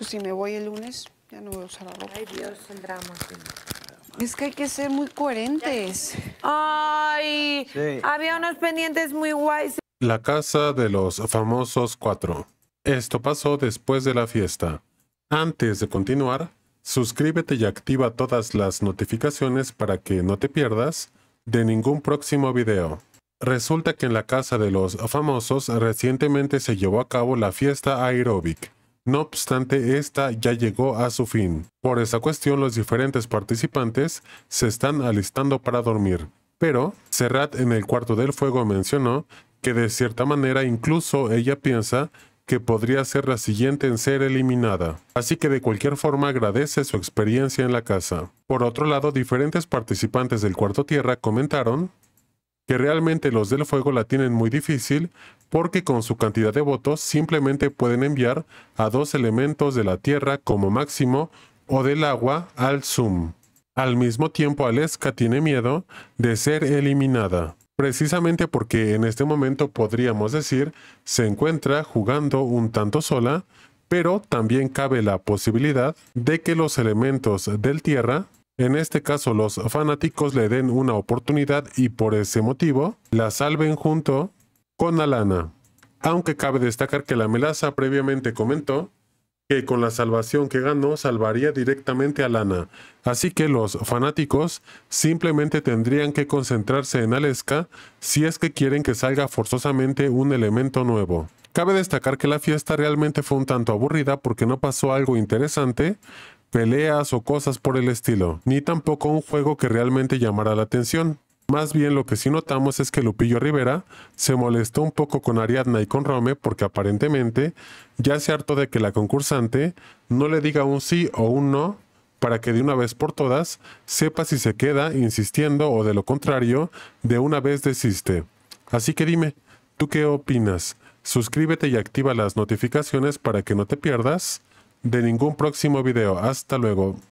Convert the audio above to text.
Pues, si me voy el lunes, ya no voy a usar la ropa. Ay, Dios, el drama. Es que hay que ser muy coherentes. Ay, había unos pendientes muy guays. La casa de los famosos 4. Esto pasó después de la fiesta. Antes de continuar, suscríbete y activa todas las notificaciones para que no te pierdas de ningún próximo video. Resulta que en la casa de los famosos recientemente se llevó a cabo la fiesta aeróbica. No obstante, esta ya llegó a su fin. Por esta cuestión, los diferentes participantes se están alistando para dormir. Pero Serrat en el cuarto del fuego mencionó que de cierta manera incluso ella piensa que podría ser la siguiente en ser eliminada. Así que de cualquier forma agradece su experiencia en la casa. Por otro lado, diferentes participantes del cuarto tierra comentaron que realmente los del fuego la tienen muy difícil porque con su cantidad de votos simplemente pueden enviar a dos elementos de la Tierra como máximo o del agua al Zoom. Al mismo tiempo, Aleska tiene miedo de ser eliminada, precisamente porque en este momento podríamos decir se encuentra jugando un tanto sola, pero también cabe la posibilidad de que los elementos del Tierra en este caso, los fanáticos le den una oportunidad y por ese motivo la salven junto con Alana. Aunque cabe destacar que la melaza previamente comentó que con la salvación que ganó salvaría directamente a Lana, así que los fanáticos simplemente tendrían que concentrarse en Aleska si es que quieren que salga forzosamente un elemento nuevo. Cabe destacar que la fiesta realmente fue un tanto aburrida porque no pasó algo interesante, peleas o cosas por el estilo, ni tampoco un juego que realmente llamara la atención. Más bien lo que sí notamos es que Lupillo Rivera se molestó un poco con Ariadna y con Rome porque aparentemente ya se harto de que la concursante no le diga un sí o un no para que de una vez por todas sepa si se queda insistiendo o de lo contrario de una vez desiste. Así que dime, ¿tú qué opinas? Suscríbete y activa las notificaciones para que no te pierdas de ningún próximo video. Hasta luego.